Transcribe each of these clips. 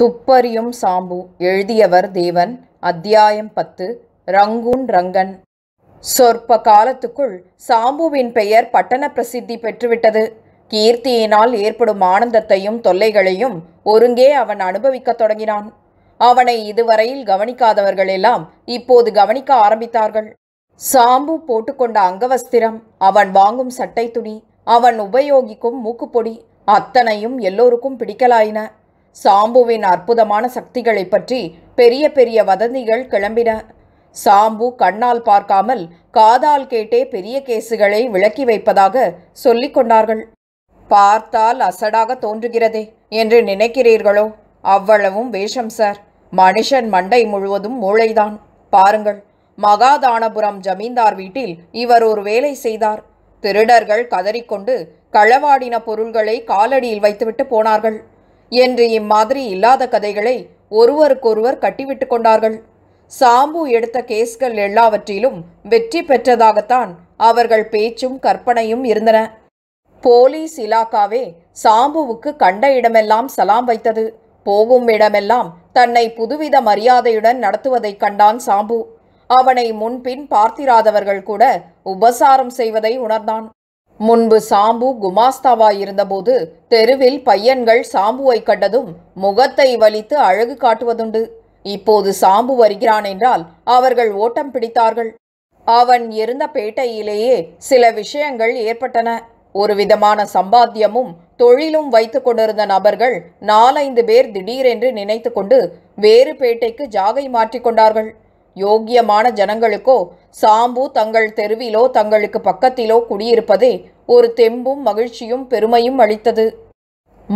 துப்பறியும் சாம்பு எழுதியவர் தேவன் அத்தியாயம் பத்து ரங்கூன் ரங்கன் சொற்ப காலத்துக்குள் சாம்புவின் பெயர் பட்டண பிரசித்தி பெற்றுவிட்டது கீர்த்தியினால் ஏற்படும் ஆனந்தத்தையும் தொல்லைகளையும் ஒருங்கே அவன் அனுபவிக்கத் தொடங்கினான் அவனை இதுவரையில் கவனிக்காதவர்கள் எல்லாம் இப்போது கவனிக்க ஆரம்பித்தார்கள் சாம்பு போட்டுக்கொண்ட அங்கவஸ்திரம் அவன் வாங்கும் சட்டை துணி அவன் உபயோகிக்கும் மூக்குப்பொடி அத்தனையும் எல்லோருக்கும் பிடிக்கலாயின சாம்புவின் அற்புதமான சக்திகளை பற்றி பெரிய பெரிய வதந்திகள் கிளம்பின சாம்பு கண்ணால் பார்க்காமல் காதால் கேட்டே பெரிய கேசுகளை விளக்கி வைப்பதாக சொல்லிக் கொண்டார்கள் பார்த்தால் அசடாக தோன்றுகிறதே என்று நினைக்கிறீர்களோ அவ்வளவும் வேஷம் சார் மனுஷன் மண்டை முழுவதும் மூளைதான் பாருங்கள் மகாதானபுரம் ஜமீன்தார் வீட்டில் இவர் ஒரு வேலை செய்தார் திருடர்கள் கதறிக்கொண்டு களவாடின பொருள்களை காலடியில் வைத்துவிட்டு போனார்கள் என்று இம்மாதிரி இல்லாத கதைகளை ஒருவருக்கொருவர் கட்டிவிட்டு கொண்டார்கள் சாம்பு எடுத்த கேஸ்கள் எல்லாவற்றிலும் வெற்றி பெற்றதாகத்தான் அவர்கள் பேச்சும் கற்பனையும் இருந்தன போலீஸ் இலாக்காவே சாம்புவுக்கு கண்ட இடமெல்லாம் சலாம் வைத்தது போகும் இடமெல்லாம் தன்னை புதுவித மரியாதையுடன் நடத்துவதைக் கண்டான் சாம்பு அவனை முன்பின் பார்த்திராதவர்கள் கூட உபசாரம் செய்வதை உணர்ந்தான் முன்பு சாம்பு குமாஸ்தாவாயிருந்தபோது தெருவில் பையன்கள் சாம்புவை கண்டதும் முகத்தை வலித்து அழகு காட்டுவதுண்டு இப்போது சாம்பு வருகிறான் என்றால் அவர்கள் ஓட்டம் பிடித்தார்கள் அவன் இருந்த பேட்டையிலேயே சில விஷயங்கள் ஏற்பட்டன ஒரு விதமான சம்பாத்தியமும் தொழிலும் வைத்து கொண்டிருந்த நபர்கள் நாலைந்து பேர் திடீரென்று நினைத்து கொண்டு வேறு பேட்டைக்கு ஜாகை மாற்றிக்கொண்டார்கள் யோக்கியமான ஜனங்களுக்கோ சாம்பு தங்கள் தெருவிலோ தங்களுக்கு பக்கத்திலோ குடியிருப்பதே ஒரு தெம்பும் மகிழ்ச்சியும் பெருமையும் அளித்தது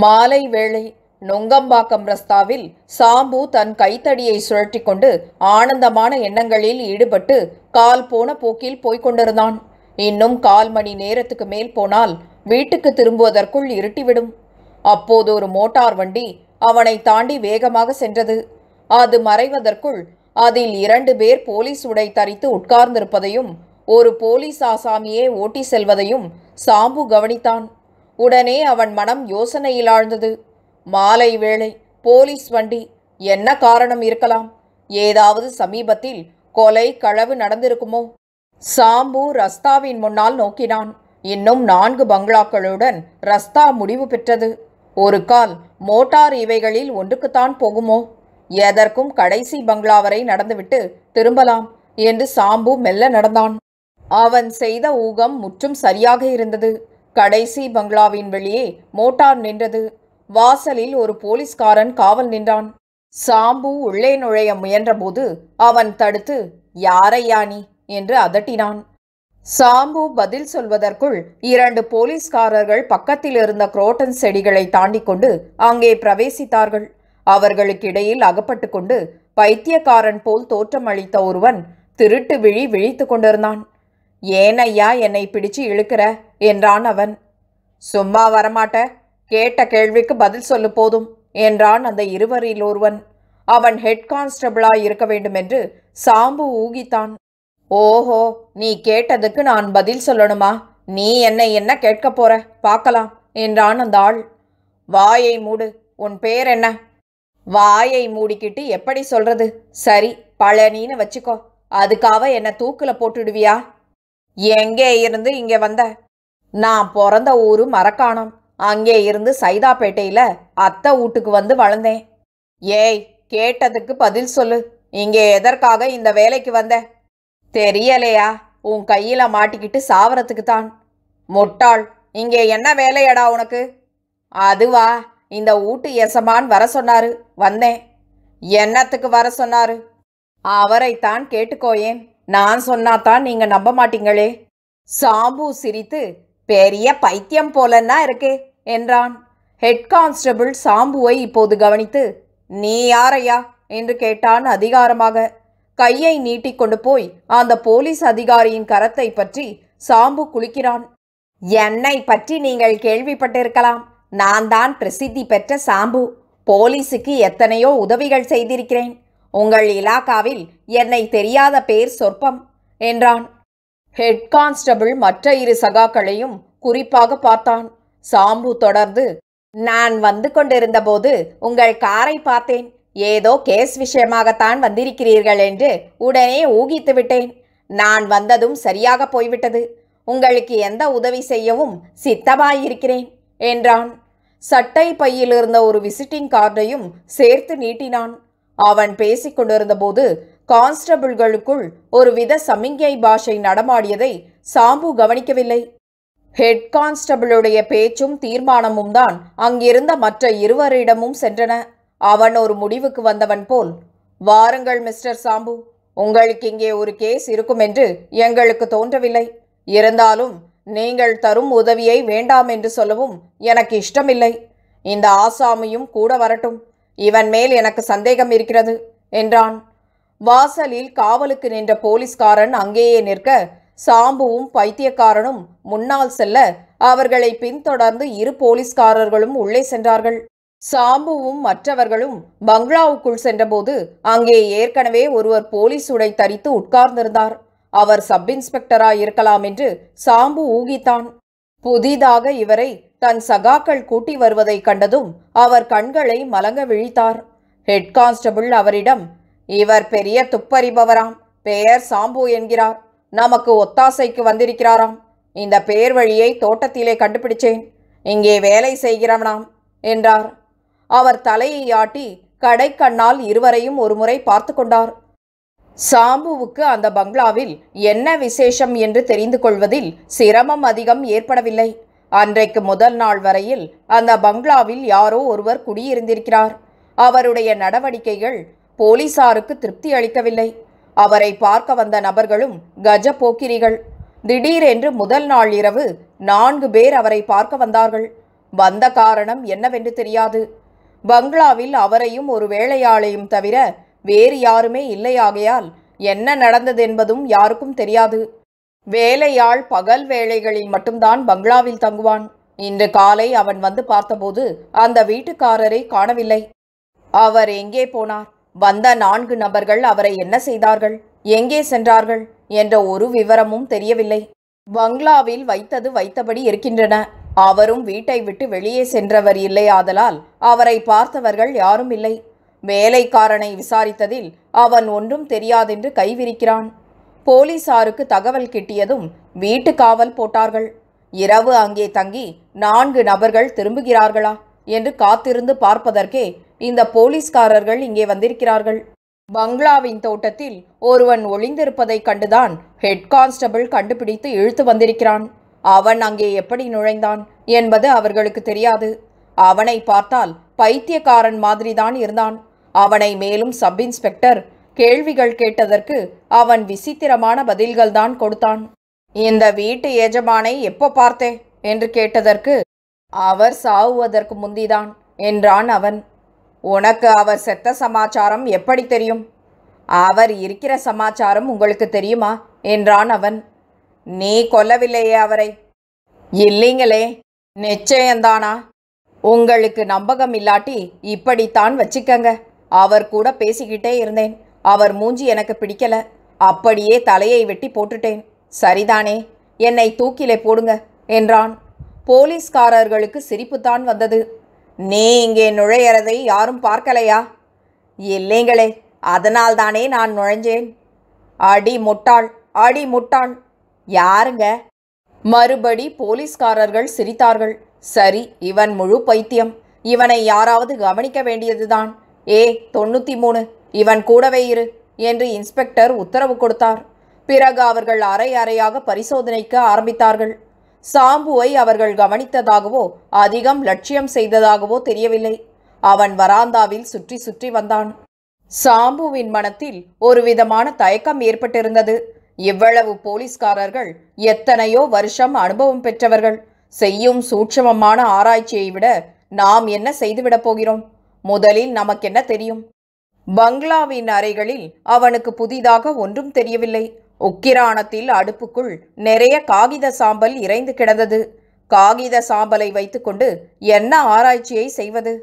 மாலை வேளை நொங்கம்பாக்கம் ரஸ்தாவில் சாம்பு தன் கைத்தடியை சுழற்றி கொண்டு ஆனந்தமான எண்ணங்களில் ஈடுபட்டு கால் போன போக்கில் போய்கொண்டிருந்தான் இன்னும் கால் மணி நேரத்துக்கு மேல் போனால் வீட்டுக்கு திரும்புவதற்குள் இருட்டிவிடும் அப்போது ஒரு மோட்டார் வண்டி அவனை தாண்டி வேகமாக சென்றது அது மறைவதற்குள் அதில் இரண்டு பேர் போலீஸ் உடை தரித்து உட்கார்ந்திருப்பதையும் ஒரு போலீஸ் ஆசாமியே ஓட்டி செல்வதையும் சாம்பு கவனித்தான் உடனே அவன் மனம் யோசனையில் ஆழ்ந்தது மாலை வேளை போலீஸ் வண்டி என்ன காரணம் இருக்கலாம் ஏதாவது சமீபத்தில் கொலை களவு நடந்திருக்குமோ சாம்பு ரஸ்தாவின் முன்னால் நோக்கினான் இன்னும் நான்கு பங்களாக்களுடன் ரஸ்தா முடிவு பெற்றது ஒரு கால் மோட்டார் இவைகளில் ஒன்றுக்குத்தான் போகுமோ எதற்கும் கடைசி பங்களா வரை நடந்துவிட்டு திரும்பலாம் என்று சாம்பு மெல்ல நடந்தான் அவன் செய்த ஊகம் முற்றும் சரியாக இருந்தது கடைசி பங்களாவின் வெளியே மோட்டார் நின்றது வாசலில் ஒரு போலீஸ்காரன் காவல் நின்றான் சாம்பு உள்ளே நுழைய முயன்றபோது அவன் தடுத்து யாரையா நீ என்று அதட்டினான் சாம்பு பதில் சொல்வதற்குள் இரண்டு போலீஸ்காரர்கள் பக்கத்தில் இருந்த குரோட்டன் செடிகளை தாண்டி கொண்டு அங்கே பிரவேசித்தார்கள் அவர்களுக்கிடையில் அகப்பட்டு கொண்டு பைத்தியக்காரன் போல் தோற்றம் அளித்த ஒருவன் திருட்டு விழி விழித்து கொண்டிருந்தான் ஏனையா என்னை பிடிச்சு இழுக்கிற என்றான் அவன் சும்மா வரமாட்ட கேட்ட கேள்விக்கு பதில் சொல்லு போதும் என்றான் அந்த இருவரில் ஒருவன் அவன் ஹெட் கான்ஸ்டபிளாய் இருக்க வேண்டும் என்று சாம்பு ஊகித்தான் ஓஹோ நீ கேட்டதுக்கு நான் பதில் சொல்லணுமா நீ என்னை என்ன கேட்க போற பார்க்கலாம் என்றான் அந்த ஆள் வாயை மூடு உன் பேர் என்ன வாயை மூடிக்கிட்டு எப்படி சொல்றது சரி பழனின்னு வச்சுக்கோ அதுக்காக என்னை தூக்கில் போட்டுடுவியா எங்கே இருந்து இங்கே வந்த நான் பிறந்த ஊர் மரக்காணம் அங்கே இருந்து சைதாப்பேட்டையில் அத்தை வீட்டுக்கு வந்து வளர்ந்தேன் ஏய் கேட்டதுக்கு பதில் சொல்லு இங்கே எதற்காக இந்த வேலைக்கு வந்த தெரியலையா உன் கையில் மாட்டிக்கிட்டு சாவறத்துக்கு தான் முட்டாள் இங்கே என்ன வேலையடா உனக்கு அதுவா இந்த ஊட்டு எசமான் வர சொன்னாரு வந்தேன் என்னத்துக்கு வர சொன்னாரு அவரைத்தான் கேட்டுக்கோயேன் நான் சொன்னாதான் நீங்க நம்ப மாட்டீங்களே சாம்பு சிரித்து பெரிய பைத்தியம் போலன்னா இருக்கே என்றான் ஹெட் கான்ஸ்டபிள் சாம்புவை இப்போது கவனித்து நீ யாரையா என்று கேட்டான் அதிகாரமாக கையை நீட்டிக்கொண்டு போய் அந்த போலீஸ் அதிகாரியின் கரத்தை பற்றி சாம்பு குளிக்கிறான் என்னை பற்றி நீங்கள் கேள்விப்பட்டிருக்கலாம் நான் தான் பிரசித்தி பெற்ற சாம்பு போலீஸுக்கு எத்தனையோ உதவிகள் செய்திருக்கிறேன் உங்கள் இலாக்காவில் என்னை தெரியாத பேர் சொற்பம் என்றான் ஹெட் கான்ஸ்டபிள் மற்ற இரு சகாக்களையும் குறிப்பாக பார்த்தான் சாம்பு தொடர்ந்து நான் வந்து கொண்டிருந்தபோது உங்கள் காரை பார்த்தேன் ஏதோ கேஸ் விஷயமாகத்தான் வந்திருக்கிறீர்கள் என்று உடனே ஊகித்து விட்டேன் நான் வந்ததும் சரியாக போய்விட்டது உங்களுக்கு எந்த உதவி செய்யவும் சித்தமாயிருக்கிறேன் என்றான் சட்டை பையில் இருந்த ஒரு விசிட்டிங் கார்டையும் சேர்த்து நீட்டினான் அவன் பேசிக்கொண்டிருந்த போது கான்ஸ்டபிள்களுக்குள் ஒருவித சமிங்கை பாஷை நடமாடியதை சாம்பு கவனிக்கவில்லை ஹெட் கான்ஸ்டபிளுடைய பேச்சும் தீர்மானமும் தான் அங்கிருந்த மற்ற இருவரிடமும் சென்றன அவன் ஒரு முடிவுக்கு வந்தவன் போல் வாருங்கள் மிஸ்டர் சாம்பு உங்களுக்கு இங்கே ஒரு கேஸ் இருக்கும் என்று எங்களுக்கு தோன்றவில்லை இருந்தாலும் நீங்கள் தரும் உதவியை வேண்டாம் என்று சொல்லவும் எனக்கு இஷ்டமில்லை இந்த ஆசாமியும் கூட வரட்டும் இவன் மேல் எனக்கு சந்தேகம் இருக்கிறது என்றான் வாசலில் காவலுக்கு நின்ற போலீஸ்காரன் அங்கேயே நிற்க சாம்புவும் பைத்தியக்காரனும் முன்னால் செல்ல அவர்களை பின்தொடர்ந்து இரு போலீஸ்காரர்களும் உள்ளே சென்றார்கள் சாம்புவும் மற்றவர்களும் பங்களாவுக்குள் சென்றபோது அங்கே ஏற்கனவே ஒருவர் போலீஸ் உடை தரித்து உட்கார்ந்திருந்தார் அவர் சப் இருக்கலாம் என்று சாம்பு ஊகித்தான் புதிதாக இவரை தன் சகாக்கள் கூட்டி வருவதை கண்டதும் அவர் கண்களை மலங்க விழித்தார் ஹெட் கான்ஸ்டபிள் அவரிடம் இவர் பெரிய துப்பறிபவராம் பெயர் சாம்பு என்கிறார் நமக்கு ஒத்தாசைக்கு வந்திருக்கிறாராம் இந்த பேர் வழியை தோட்டத்திலே கண்டுபிடிச்சேன் இங்கே வேலை செய்கிறவனாம் என்றார் அவர் தலையை ஆட்டி கடைக்கண்ணால் இருவரையும் ஒருமுறை பார்த்து கொண்டார் சாம்புவுக்கு அந்த பங்களாவில் என்ன விசேஷம் என்று தெரிந்து கொள்வதில் சிரமம் அதிகம் ஏற்படவில்லை அன்றைக்கு முதல் நாள் வரையில் அந்த பங்களாவில் யாரோ ஒருவர் குடியிருந்திருக்கிறார் அவருடைய நடவடிக்கைகள் போலீசாருக்கு திருப்தி அளிக்கவில்லை அவரை பார்க்க வந்த நபர்களும் கஜ போக்கிரிகள் திடீரென்று முதல் நாள் இரவு நான்கு பேர் அவரை பார்க்க வந்தார்கள் வந்த காரணம் என்னவென்று தெரியாது பங்களாவில் அவரையும் ஒரு வேலையாளையும் தவிர வேறு யாருமே இல்லையாகையால் என்ன நடந்தது என்பதும் யாருக்கும் தெரியாது வேலையாள் பகல் வேளைகளில் மட்டும்தான் பங்களாவில் தங்குவான் இன்று காலை அவன் வந்து பார்த்தபோது அந்த வீட்டுக்காரரை காணவில்லை அவர் எங்கே போனார் வந்த நான்கு நபர்கள் அவரை என்ன செய்தார்கள் எங்கே சென்றார்கள் என்ற ஒரு விவரமும் தெரியவில்லை பங்களாவில் வைத்தது வைத்தபடி இருக்கின்றன அவரும் வீட்டை விட்டு வெளியே சென்றவர் இல்லையாதலால் அவரை பார்த்தவர்கள் யாரும் இல்லை வேலைக்காரனை விசாரித்ததில் அவன் ஒன்றும் தெரியாதென்று கைவிரிக்கிறான் போலீசாருக்கு தகவல் கிட்டியதும் வீட்டு காவல் போட்டார்கள் இரவு அங்கே தங்கி நான்கு நபர்கள் திரும்புகிறார்களா என்று காத்திருந்து பார்ப்பதற்கே இந்த போலீஸ்காரர்கள் இங்கே வந்திருக்கிறார்கள் பங்களாவின் தோட்டத்தில் ஒருவன் ஒளிந்திருப்பதைக் கண்டுதான் ஹெட் கான்ஸ்டபிள் கண்டுபிடித்து இழுத்து வந்திருக்கிறான் அவன் அங்கே எப்படி நுழைந்தான் என்பது அவர்களுக்கு தெரியாது அவனை பார்த்தால் பைத்தியக்காரன் மாதிரிதான் இருந்தான் அவனை மேலும் சப் இன்ஸ்பெக்டர் கேள்விகள் கேட்டதற்கு அவன் விசித்திரமான பதில்கள்தான் கொடுத்தான் இந்த வீட்டு எஜமானை எப்போ பார்த்தே என்று கேட்டதற்கு அவர் சாவுவதற்கு முந்திதான் என்றான் அவன் உனக்கு அவர் செத்த சமாச்சாரம் எப்படி தெரியும் அவர் இருக்கிற சமாச்சாரம் உங்களுக்கு தெரியுமா என்றான் அவன் நீ கொல்லவில்லையே அவரை இல்லைங்களே நிச்சயந்தானா உங்களுக்கு நம்பகம் இல்லாட்டி இப்படித்தான் வச்சுக்கங்க அவர் கூட பேசிக்கிட்டே இருந்தேன் அவர் மூஞ்சி எனக்கு பிடிக்கல அப்படியே தலையை வெட்டி போட்டுட்டேன் சரிதானே என்னை தூக்கிலே போடுங்க என்றான் போலீஸ்காரர்களுக்கு சிரிப்புத்தான் வந்தது நீ இங்கே நுழையிறதை யாரும் பார்க்கலையா இல்லைங்களே அதனால்தானே நான் நுழைஞ்சேன் அடி முட்டாள் அடி முட்டாள் யாருங்க மறுபடி போலீஸ்காரர்கள் சிரித்தார்கள் சரி இவன் முழு பைத்தியம் இவனை யாராவது கவனிக்க வேண்டியதுதான் ஏ தொண்ணூற்றி மூணு இவன் கூடவே இரு என்று இன்ஸ்பெக்டர் உத்தரவு கொடுத்தார் பிறகு அவர்கள் அரை அறையாக பரிசோதனைக்க ஆரம்பித்தார்கள் சாம்புவை அவர்கள் கவனித்ததாகவோ அதிகம் லட்சியம் செய்ததாகவோ தெரியவில்லை அவன் வராந்தாவில் சுற்றி சுற்றி வந்தான் சாம்புவின் மனத்தில் ஒரு விதமான தயக்கம் ஏற்பட்டிருந்தது இவ்வளவு போலீஸ்காரர்கள் எத்தனையோ வருஷம் அனுபவம் பெற்றவர்கள் செய்யும் சூட்சமமான ஆராய்ச்சியை விட நாம் என்ன செய்துவிடப் போகிறோம் முதலில் நமக்கென்ன தெரியும் பங்களாவின் அறைகளில் அவனுக்கு புதிதாக ஒன்றும் தெரியவில்லை உக்கிரானத்தில் அடுப்புக்குள் நிறைய காகித சாம்பல் இறைந்து கிடந்தது காகித சாம்பலை வைத்துக்கொண்டு என்ன ஆராய்ச்சியை செய்வது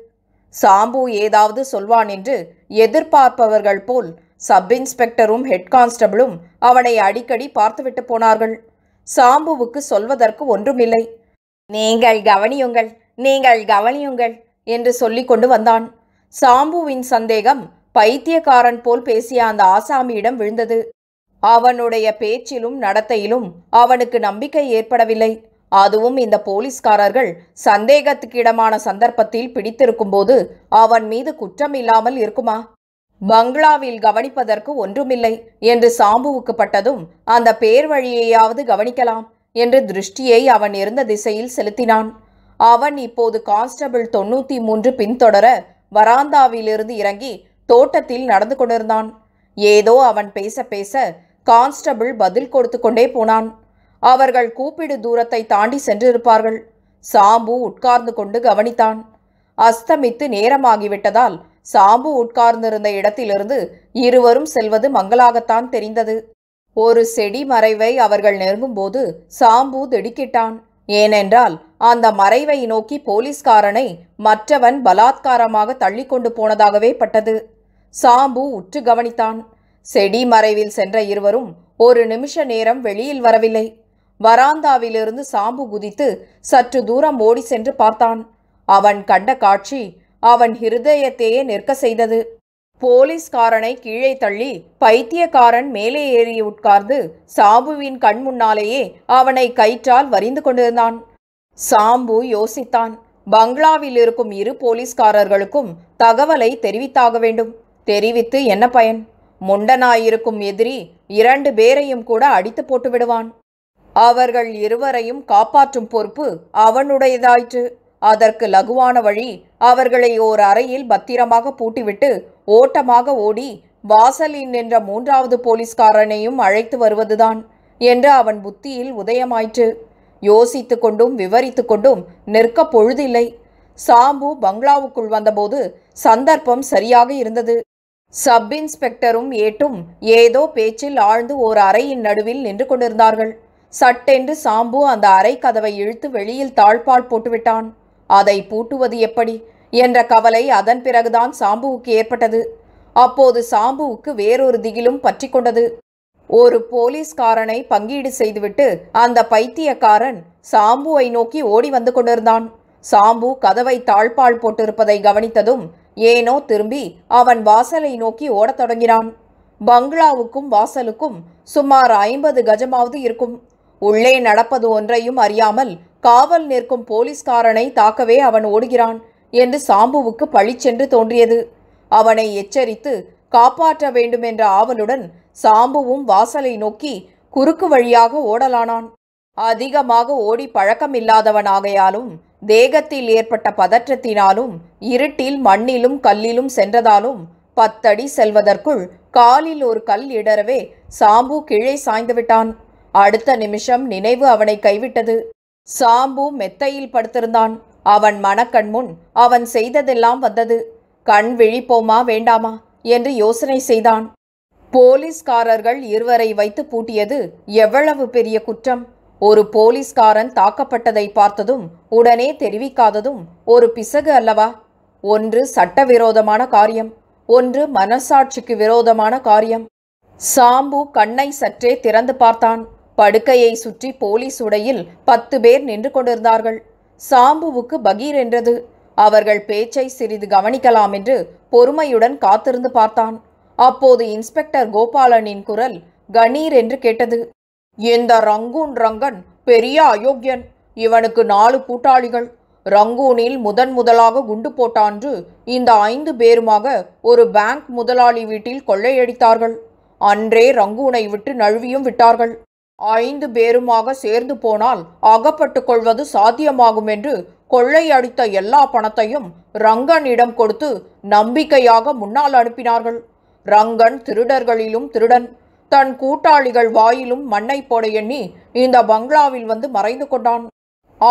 சாம்பு ஏதாவது சொல்வான் என்று எதிர்பார்ப்பவர்கள் போல் சப் இன்ஸ்பெக்டரும் ஹெட் கான்ஸ்டபிளும் அவனை அடிக்கடி பார்த்துவிட்டு போனார்கள் சாம்புவுக்கு சொல்வதற்கு ஒன்றுமில்லை நீங்கள் கவனியுங்கள் நீங்கள் கவனியுங்கள் என்று சொல்லிக் கொண்டு வந்தான் சாம்புவின் சந்தேகம் பைத்தியக்காரன் போல் பேசிய அந்த ஆசாமியிடம் விழுந்தது அவனுடைய பேச்சிலும் நடத்தையிலும் அவனுக்கு நம்பிக்கை ஏற்படவில்லை அதுவும் இந்த போலீஸ்காரர்கள் சந்தேகத்துக்கிடமான சந்தர்ப்பத்தில் பிடித்திருக்கும் போது அவன் மீது குற்றம் இல்லாமல் இருக்குமா பங்களாவில் கவனிப்பதற்கு ஒன்றுமில்லை என்று சாம்புவுக்கு பட்டதும் அந்த பேர் வழியையாவது கவனிக்கலாம் என்று திருஷ்டியை அவன் இருந்த திசையில் செலுத்தினான் அவன் இப்போது கான்ஸ்டபிள் தொண்ணூற்றி மூன்று பின்தொடர வராந்தாவிலிருந்து இறங்கி தோட்டத்தில் நடந்து கொண்டிருந்தான் ஏதோ அவன் பேச பேச கான்ஸ்டபிள் பதில் கொடுத்து கொண்டே போனான் அவர்கள் கூப்பிடு தூரத்தை தாண்டி சென்றிருப்பார்கள் சாம்பு உட்கார்ந்து கொண்டு கவனித்தான் அஸ்தமித்து நேரமாகிவிட்டதால் சாம்பு உட்கார்ந்திருந்த இடத்திலிருந்து இருவரும் செல்வது மங்களாகத்தான் தெரிந்தது ஒரு செடி மறைவை அவர்கள் நெருங்கும்போது சாம்பு திடுக்கிட்டான் ஏனென்றால் அந்த மறைவை நோக்கி போலீஸ்காரனை மற்றவன் பலாத்காரமாக தள்ளி கொண்டு போனதாகவே பட்டது சாம்பு உற்று கவனித்தான் செடி மறைவில் சென்ற இருவரும் ஒரு நிமிஷ நேரம் வெளியில் வரவில்லை வராந்தாவிலிருந்து சாம்பு குதித்து சற்று தூரம் ஓடி சென்று பார்த்தான் அவன் கண்ட காட்சி அவன் ஹிருதயத்தையே நிற்க செய்தது போலீஸ்காரனை கீழே தள்ளி பைத்தியக்காரன் மேலே ஏறி உட்கார்ந்து சாம்புவின் கண் முன்னாலேயே அவனை கயிற்றால் வரிந்து கொண்டிருந்தான் சாம்பு யோசித்தான் பங்களாவில் இருக்கும் இரு போலீஸ்காரர்களுக்கும் தகவலை தெரிவித்தாக வேண்டும் தெரிவித்து என்ன பயன் முண்டனாயிருக்கும் எதிரி இரண்டு பேரையும் கூட அடித்து போட்டு விடுவான் அவர்கள் இருவரையும் காப்பாற்றும் பொறுப்பு அவனுடையதாயிற்று அதற்கு லகுவான வழி அவர்களை ஓர் அறையில் பத்திரமாக பூட்டிவிட்டு ஓட்டமாக ஓடி வாசலில் நின்ற மூன்றாவது போலீஸ்காரனையும் அழைத்து வருவதுதான் என்று அவன் புத்தியில் உதயமாயிற்று யோசித்து கொண்டும் விவரித்து கொண்டும் நிற்க பொழுதில்லை சாம்பு பங்களாவுக்குள் வந்தபோது சந்தர்ப்பம் சரியாக இருந்தது சப் இன்ஸ்பெக்டரும் ஏட்டும் ஏதோ பேச்சில் ஆழ்ந்து ஓர் அறையின் நடுவில் நின்று கொண்டிருந்தார்கள் சட்டென்று சாம்பு அந்த அறை கதவை இழுத்து வெளியில் தாழ்பால் போட்டுவிட்டான் அதை பூட்டுவது எப்படி என்ற கவலை அதன் பிறகுதான் சாம்புவுக்கு ஏற்பட்டது அப்போது சாம்புவுக்கு வேறொரு திகிலும் பற்றி கொண்டது ஒரு போலீஸ்காரனை பங்கீடு செய்துவிட்டு அந்த பைத்தியக்காரன் சாம்புவை நோக்கி ஓடி வந்து கொண்டிருந்தான் சாம்பு கதவை தாழ்பால் போட்டிருப்பதை கவனித்ததும் ஏனோ திரும்பி அவன் வாசலை நோக்கி ஓடத் தொடங்கினான் பங்களாவுக்கும் வாசலுக்கும் சுமார் ஐம்பது கஜமாவது இருக்கும் உள்ளே நடப்பது ஒன்றையும் அறியாமல் காவல் நிற்கும் போலீஸ்காரனை தாக்கவே அவன் ஓடுகிறான் என்று சாம்புவுக்கு பழிச்சென்று தோன்றியது அவனை எச்சரித்து காப்பாற்ற வேண்டுமென்ற ஆவலுடன் சாம்புவும் வாசலை நோக்கி குறுக்கு வழியாக ஓடலானான் அதிகமாக ஓடி பழக்கமில்லாதவனாகையாலும் தேகத்தில் ஏற்பட்ட பதற்றத்தினாலும் இருட்டில் மண்ணிலும் கல்லிலும் சென்றதாலும் பத்தடி செல்வதற்குள் காலில் ஒரு கல் இடரவே சாம்பு கீழே சாய்ந்து விட்டான் அடுத்த நிமிஷம் நினைவு அவனை கைவிட்டது சாம்பு மெத்தையில் படுத்திருந்தான் அவன் மனக்கண் முன் அவன் செய்ததெல்லாம் வந்தது கண் விழிப்போமா வேண்டாமா என்று யோசனை செய்தான் போலீஸ்காரர்கள் இருவரை வைத்து பூட்டியது எவ்வளவு பெரிய குற்றம் ஒரு போலீஸ்காரன் தாக்கப்பட்டதை பார்த்ததும் உடனே தெரிவிக்காததும் ஒரு பிசகு அல்லவா ஒன்று சட்டவிரோதமான காரியம் ஒன்று மனசாட்சிக்கு விரோதமான காரியம் சாம்பு கண்ணை சற்றே திறந்து பார்த்தான் படுக்கையை சுற்றி போலீஸ் உடையில் பத்து பேர் நின்று கொண்டிருந்தார்கள் சாம்புவுக்கு பகீர் என்றது அவர்கள் பேச்சை சிறிது கவனிக்கலாம் என்று பொறுமையுடன் காத்திருந்து பார்த்தான் அப்போது இன்ஸ்பெக்டர் கோபாலனின் குரல் கணீர் என்று கேட்டது இந்த ரங்கூன் ரங்கன் பெரிய அயோக்கியன் இவனுக்கு நாலு கூட்டாளிகள் ரங்கூனில் முதன் முதலாக குண்டு போட்டான்று இந்த ஐந்து பேருமாக ஒரு பேங்க் முதலாளி வீட்டில் கொள்ளையடித்தார்கள் அன்றே ரங்கூனை விட்டு நழுவியும் விட்டார்கள் ஐந்து பேருமாக சேர்ந்து போனால் அகப்பட்டு கொள்வது சாத்தியமாகும் என்று கொள்ளையடித்த எல்லா பணத்தையும் ரங்கனிடம் கொடுத்து நம்பிக்கையாக முன்னால் அனுப்பினார்கள் ரங்கன் திருடர்களிலும் திருடன் தன் கூட்டாளிகள் வாயிலும் மண்ணை போட எண்ணி இந்த பங்களாவில் வந்து மறைந்து கொண்டான்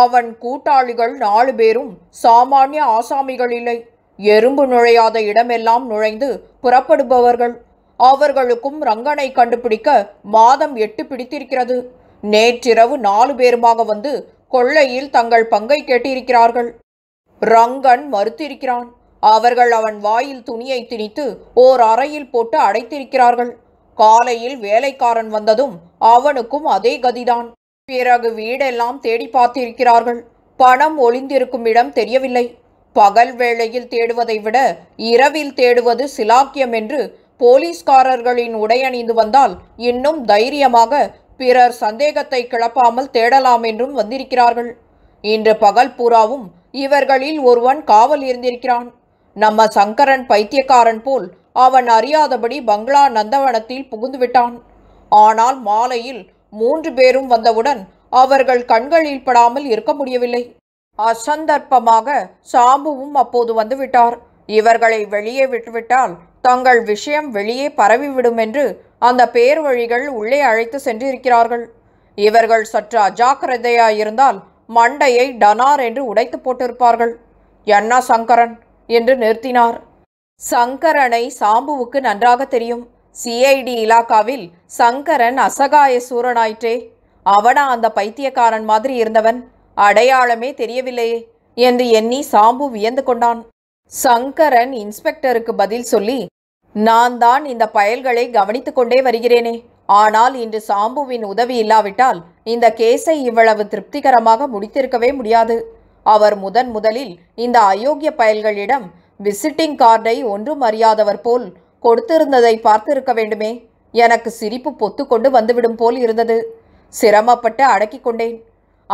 அவன் கூட்டாளிகள் நாலு பேரும் சாமானிய ஆசாமிகள் இல்லை எறும்பு நுழையாத இடமெல்லாம் நுழைந்து புறப்படுபவர்கள் அவர்களுக்கும் ரங்கனை கண்டுபிடிக்க மாதம் எட்டு பிடித்திருக்கிறது நேற்றிரவு நாலு பேருமாக வந்து கொள்ளையில் தங்கள் பங்கை கேட்டிருக்கிறார்கள் ரங்கன் மறுத்திருக்கிறான் அவர்கள் அவன் வாயில் துணியை திணித்து ஓர் அறையில் போட்டு அடைத்திருக்கிறார்கள் காலையில் வேலைக்காரன் வந்ததும் அவனுக்கும் அதே கதிதான் பிறகு வீடெல்லாம் தேடி பார்த்திருக்கிறார்கள் பணம் ஒளிந்திருக்கும் இடம் தெரியவில்லை பகல் வேளையில் தேடுவதை விட இரவில் தேடுவது சிலாக்கியம் என்று போலீஸ்காரர்களின் உடை அணிந்து வந்தால் இன்னும் தைரியமாக பிறர் சந்தேகத்தை கிளப்பாமல் தேடலாம் என்றும் வந்திருக்கிறார்கள் இன்று பகல் பூராவும் இவர்களில் ஒருவன் காவல் இருந்திருக்கிறான் நம்ம சங்கரன் பைத்தியக்காரன் போல் அவன் அறியாதபடி பங்களா நந்தவனத்தில் புகுந்து விட்டான் ஆனால் மாலையில் மூன்று பேரும் வந்தவுடன் அவர்கள் கண்களில் படாமல் இருக்க முடியவில்லை அசந்தர்ப்பமாக சாம்புவும் அப்போது வந்துவிட்டார் இவர்களை வெளியே விட்டுவிட்டால் தங்கள் விஷயம் வெளியே பரவிவிடும் என்று அந்த பேர் வழிகள் உள்ளே அழைத்து சென்றிருக்கிறார்கள் இவர்கள் சற்று அஜாக்கிரதையாயிருந்தால் மண்டையை டனார் என்று உடைத்து போட்டிருப்பார்கள் என்ன சங்கரன் என்று நிறுத்தினார் சங்கரனை சாம்புவுக்கு நன்றாக தெரியும் சிஐடி இலாக்காவில் சங்கரன் அசகாய சூரனாயிற்றே அவனா அந்த பைத்தியக்காரன் மாதிரி இருந்தவன் அடையாளமே தெரியவில்லையே என்று எண்ணி சாம்பு வியந்து கொண்டான் சங்கரன் இன்ஸ்பெக்டருக்கு பதில் சொல்லி நான் தான் இந்த பயல்களை கவனித்துக் கொண்டே வருகிறேனே ஆனால் இன்று சாம்புவின் உதவி இல்லாவிட்டால் இந்த கேஸை இவ்வளவு திருப்திகரமாக முடித்திருக்கவே முடியாது அவர் முதன் முதலில் இந்த அயோக்கிய பயல்களிடம் விசிட்டிங் கார்டை ஒன்றும் அறியாதவர் போல் கொடுத்திருந்ததை பார்த்திருக்க வேண்டுமே எனக்கு சிரிப்பு பொத்துக்கொண்டு வந்துவிடும் போல் இருந்தது சிரமப்பட்டு அடக்கிக் கொண்டேன்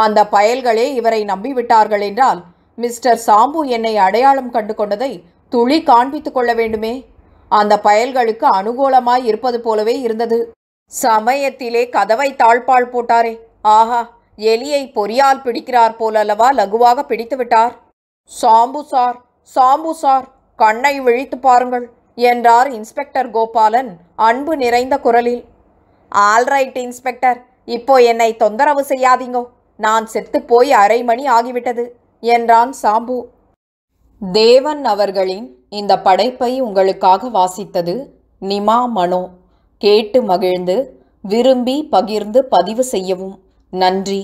அந்த பயல்களே இவரை நம்பிவிட்டார்கள் என்றால் மிஸ்டர் சாம்பு என்னை அடையாளம் கண்டு கொண்டதை துளி காண்பித்துக் கொள்ள வேண்டுமே அந்த பயல்களுக்கு அனுகூலமாய் இருப்பது போலவே இருந்தது சமயத்திலே கதவை தாழ்பால் போட்டாரே ஆஹா எலியை பொறியால் பிடிக்கிறார் போலல்லவா லகுவாக பிடித்து விட்டார் சாம்பு சார் சாம்பு சார் கண்ணை விழித்து பாருங்கள் என்றார் இன்ஸ்பெக்டர் கோபாலன் அன்பு நிறைந்த குரலில் ஆல்ரைட் இன்ஸ்பெக்டர் இப்போ என்னை தொந்தரவு செய்யாதீங்கோ நான் செத்து போய் அரை மணி ஆகிவிட்டது என்றான் சாம்பு தேவன் அவர்களின் இந்த படைப்பை உங்களுக்காக வாசித்தது நிமா மனோ கேட்டு மகிழ்ந்து விரும்பி பகிர்ந்து பதிவு செய்யவும் நன்றி